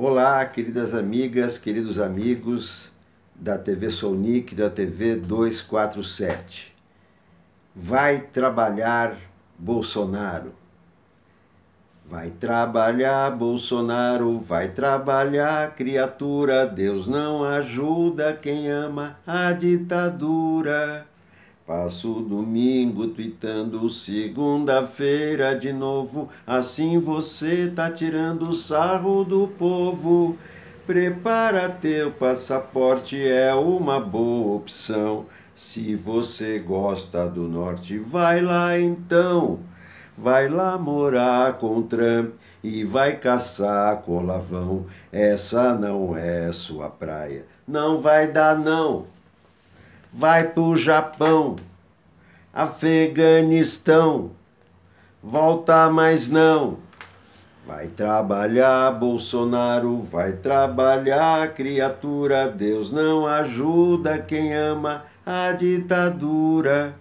Olá, queridas amigas, queridos amigos da TV Sonic, da TV 247. Vai trabalhar Bolsonaro. Vai trabalhar, Bolsonaro, vai trabalhar, criatura. Deus não ajuda quem ama a ditadura. Passo domingo tweetando segunda-feira de novo. Assim você tá tirando sarro do povo. Prepara teu passaporte, é uma boa opção. Se você gosta do norte, vai lá então. Vai lá morar com Trump e vai caçar colavão. Essa não é sua praia. Não vai dar, não vai pro Japão, Afeganistão, volta mais não. Vai trabalhar, Bolsonaro, vai trabalhar, criatura. Deus não ajuda quem ama a ditadura.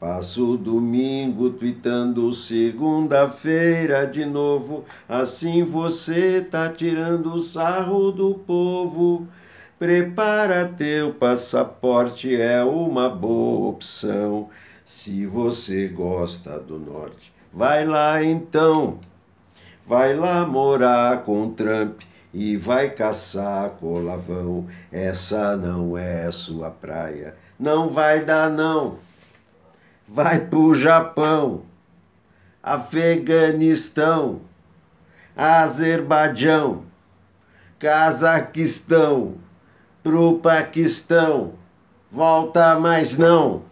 Passo domingo tweetando segunda-feira de novo. Assim você tá tirando sarro do povo. Prepara teu passaporte, é uma boa opção. Se você gosta do norte, vai lá então. Vai lá morar com Trump e vai caçar colavão. Essa não é sua praia. Não vai dar não. Vai pro Japão, Afeganistão, Azerbaijão, Cazaquistão pro Paquistão. Volta mais não.